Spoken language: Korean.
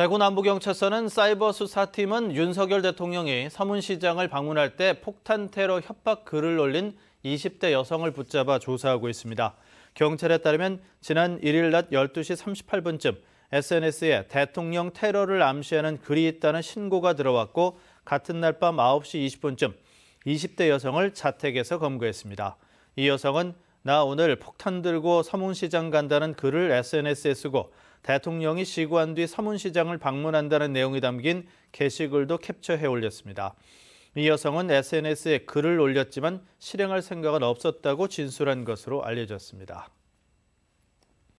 대구 남부경찰서는 사이버 수사팀은 윤석열 대통령이 서문시장을 방문할 때 폭탄 테러 협박 글을 올린 20대 여성을 붙잡아 조사하고 있습니다. 경찰에 따르면 지난 1일 낮 12시 38분쯤 SNS에 대통령 테러를 암시하는 글이 있다는 신고가 들어왔고 같은 날 밤 9시 20분쯤 20대 여성을 자택에서 검거했습니다. 이 여성은 나 오늘 폭탄 들고 서문시장 간다는 글을 SNS에 쓰고 대통령이 시구한 뒤 서문시장을 방문한다는 내용이 담긴 게시글도 캡처해 올렸습니다. 이 여성은 SNS에 글을 올렸지만 실행할 생각은 없었다고 진술한 것으로 알려졌습니다.